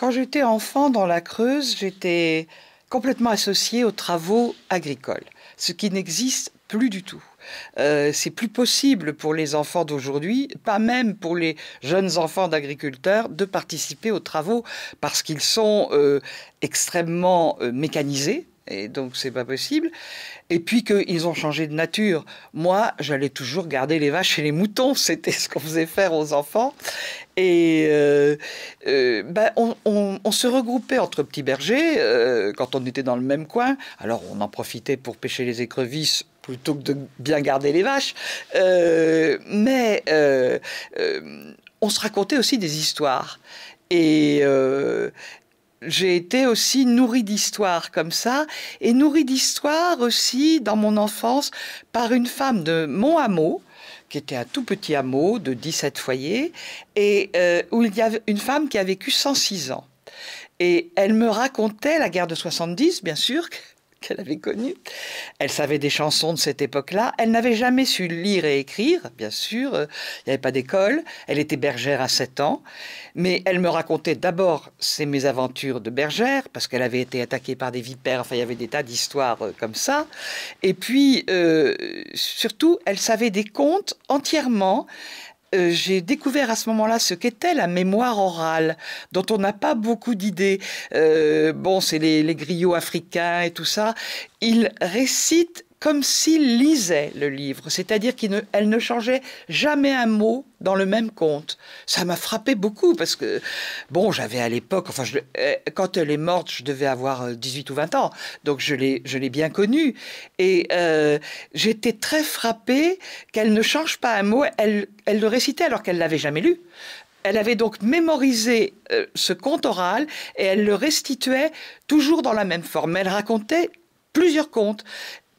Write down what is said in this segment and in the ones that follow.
Quand j'étais enfant dans la Creuse, j'étais complètement associé aux travaux agricoles, ce qui n'existe plus du tout. Euh, c'est plus possible pour les enfants d'aujourd'hui, pas même pour les jeunes enfants d'agriculteurs, de participer aux travaux parce qu'ils sont euh, extrêmement euh, mécanisés. Et donc, c'est pas possible. Et puis qu'ils ont changé de nature. Moi, j'allais toujours garder les vaches et les moutons. C'était ce qu'on faisait faire aux enfants. Et ben, on, se regroupait entre petits bergers euh, quand on était dans le même coin. Alors, on en profitait pour pêcher les écrevisses plutôt que de bien garder les vaches. mais on se racontait aussi des histoires. Et euh, j'ai été aussi nourrie d'histoire comme ça, et nourrie d'histoire aussi dans mon enfance par une femme de mon hameau, qui était un tout petit hameau de 17 foyers, et euh, où il y avait une femme qui a vécu 106 ans. Et elle me racontait la guerre de 70, bien sûr, qu'elle avait connue. Elle savait des chansons de cette époque-là. Elle n'avait jamais su lire et écrire, bien sûr. Euh, il n'y avait pas d'école. Elle était bergère à 7 ans. Mais elle me racontait d'abord ses mésaventures de bergère, parce qu'elle avait été attaquée par des vipères. Enfin, il y avait des tas d'histoires euh, comme ça. Et puis, euh, surtout, elle savait des contes entièrement. Euh, j'ai découvert à ce moment-là ce qu'était la mémoire orale, dont on n'a pas beaucoup d'idées. Euh, bon, c'est les, les griots africains et tout ça. Il récite comme s'il lisait le livre, c'est-à-dire qu'elle ne, changeait jamais un mot dans le même conte. Ça m'a frappé beaucoup parce que, bon, j'avais à l'époque, enfin, je, euh, quand elle est morte, je devais avoir 18 euh, ou 20 ans, donc je l'ai, bien connue. Et euh, j'étais très frappée qu'elle ne change pas un mot, elle, le récitait alors qu'elle l'avait jamais lu. Elle avait donc mémorisé ce conte oral et elle le restituait toujours dans la même forme. Elle racontait plusieurs contes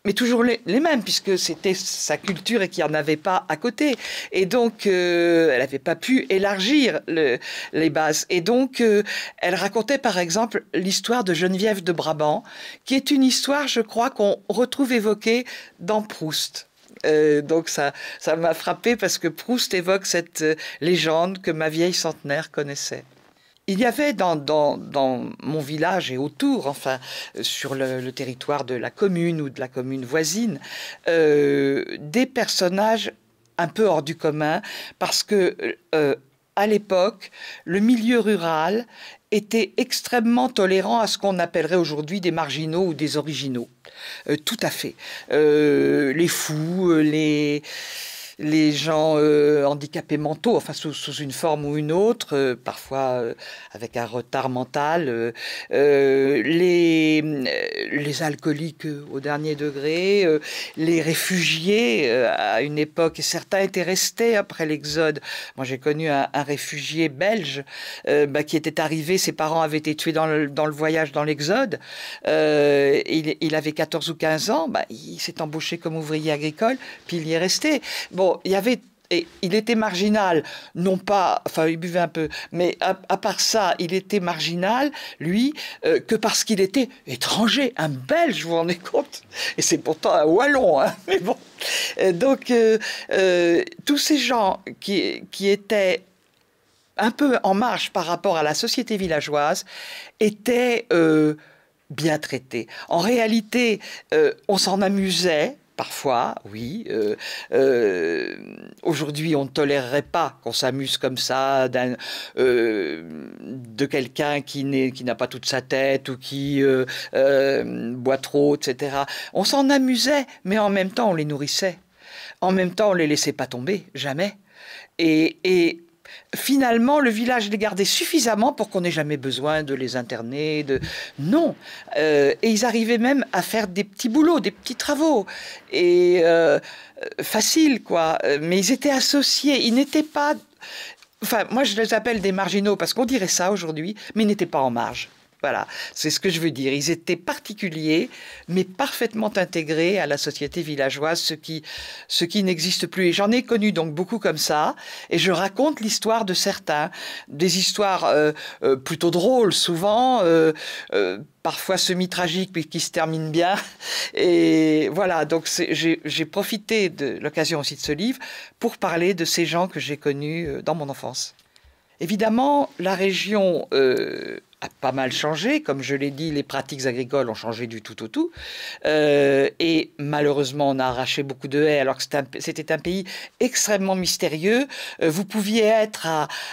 mais toujours les, mêmes, puisque c'était sa culture et qu'il n'y en avait pas à côté. Et donc, euh, elle n'avait pas pu élargir les bases. Et donc, euh, elle racontait par exemple l'histoire de Geneviève de Brabant, qui est une histoire, je crois, qu'on retrouve évoquée dans Proust. Euh, donc ça, ça m'a frappé parce que Proust évoque cette légende que ma vieille centenaire connaissait. Il y avait dans, mon village et autour, enfin euh, sur le, territoire de la commune ou de la commune voisine, euh, des personnages un peu hors du commun parce que euh, à l'époque, le milieu rural était extrêmement tolérant à ce qu'on appellerait aujourd'hui des marginaux ou des originaux. tout à fait. les fous, les, les gens euh, handicapés mentaux, enfin sous, une forme ou une autre, euh, parfois euh, avec un retard mental, les, les alcooliques au dernier degré, les réfugiés à une époque, et certains étaient restés après l'exode. Moi j'ai connu un, réfugié belge bah, qui était arrivé, ses parents avaient été tués dans le, voyage, dans l'exode. Il, avait 14 ou 15 ans, bah, il s'est embauché comme ouvrier agricole, puis il y est resté. Bon, il avait il était marginal, non pas, enfin il buvait un peu, mais à, part ça, il était marginal, lui, euh, que parce qu'il était étranger, un Belge, vous vous rendez compte Et c'est pourtant un Wallon, hein, mais bon. donc, euh, euh, tous ces gens qui, qui étaient un peu en marge par rapport à la société villageoise étaient bien traités. En réalité, on s'en amusait, Parfois, oui. Euh, euh, aujourd'hui, on ne tolérerait pas qu'on s'amuse comme ça euh, de quelqu'un qui n'a pas toute sa tête ou qui boit trop, etc. On s'en amusait, mais en même temps, on les nourrissait. En même temps, on les laissait pas tomber, jamais. Et, et finalement, le village les gardait suffisamment pour qu'on n'ait jamais besoin de les interner. De... Non. Euh, et ils arrivaient même à faire des petits boulots, des petits travaux. Et euh, facile, quoi. Mais ils étaient associés. Ils n'étaient pas. Enfin, moi, je les appelle des marginaux parce qu'on dirait ça aujourd'hui, mais ils n'étaient pas en marge. Voilà, c'est ce que je veux dire. Ils étaient particuliers, mais parfaitement intégrés à la société villageoise, ce qui, ce qui n'existe plus. Et j'en ai connu donc beaucoup comme ça, et je raconte l'histoire de certains, des histoires euh, euh, plutôt drôles souvent, euh, parfois semi-tragiques, mais qui se terminent bien. Et voilà, donc j'ai profité de l'occasion aussi de ce livre pour parler de ces gens que j'ai connus dans mon enfance. Évidemment, la région a pas mal changé. Comme je l'ai dit, les pratiques agricoles ont changé du tout au tout. Euh, et malheureusement, on a arraché beaucoup de haies alors que c'était un, pays extrêmement mystérieux. Euh, vous pouviez être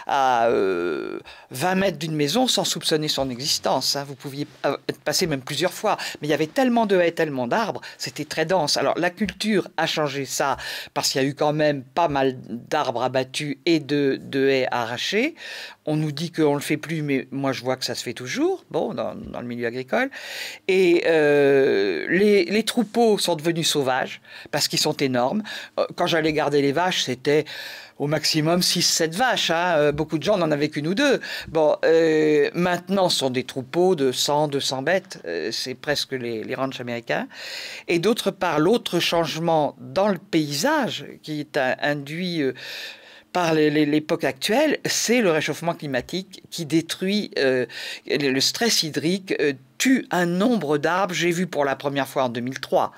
à, 20 euh, mètres d'une maison sans soupçonner son existence. Hein. Vous pouviez être passé même plusieurs fois. Mais il y avait tellement de haies, tellement d'arbres, c'était très dense. Alors la culture a changé ça parce qu'il y a eu quand même pas mal d'arbres abattus et de haies arrachées on nous dit qu'on ne le fait plus, mais moi je vois que ça se fait toujours, bon, dans, le milieu agricole. Et euh, les, troupeaux sont devenus sauvages parce qu'ils sont énormes. Euh, quand j'allais garder les vaches, c'était au maximum 6-7 vaches. Hein. Euh, beaucoup de gens n'en avaient qu'une ou deux. Bon, maintenant, ce sont des troupeaux de 100-200 bêtes. c'est presque les, les ranchs américains. Et d'autre part, l'autre changement dans le paysage qui est induit l'époque actuelle, c'est le réchauffement climatique qui détruit euh, le stress hydrique. Euh, tue un nombre d'arbres. J'ai vu pour la première fois en 2003,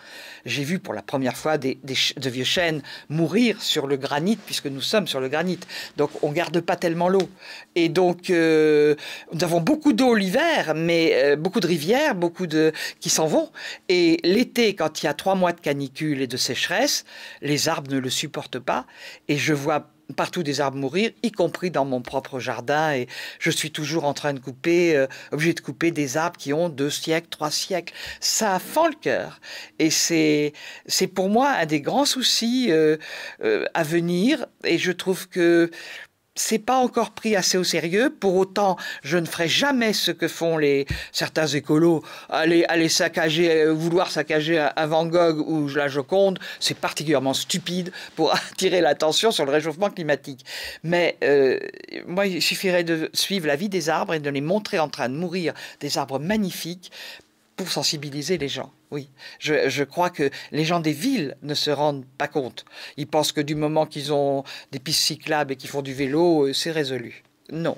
j'ai vu pour la première fois des, de vieux chênes mourir sur le granit, puisque nous sommes sur le granit. Donc on garde pas tellement l'eau. Et donc euh, nous avons beaucoup d'eau l'hiver, mais beaucoup de rivières, beaucoup de qui s'en vont. Et l'été, quand il y a trois mois de canicule et de sécheresse, les arbres ne le supportent pas. Et je vois partout des arbres mourir, y compris dans mon propre jardin. Et je suis toujours en train de couper, euh, obligé de couper des arbres qui ont deux siècles, trois siècles. Ça fend le cœur. Et c'est, c'est pour moi un des grands soucis euh, euh, à venir. Et je trouve que c'est pas encore pris assez au sérieux. Pour autant, je ne ferai jamais ce que font les certains écolos, aller, aller saccager, euh, vouloir saccager un euh, Van Gogh ou la Joconde. C'est particulièrement stupide pour attirer l'attention sur le réchauffement climatique. Mais euh, moi, il suffirait de suivre la vie des arbres et de les montrer en train de mourir, des arbres magnifiques, sensibiliser les gens. Oui, je, je, crois que les gens des villes ne se rendent pas compte. Ils pensent que du moment qu'ils ont des pistes cyclables et qu'ils font du vélo, euh, c'est résolu. Non.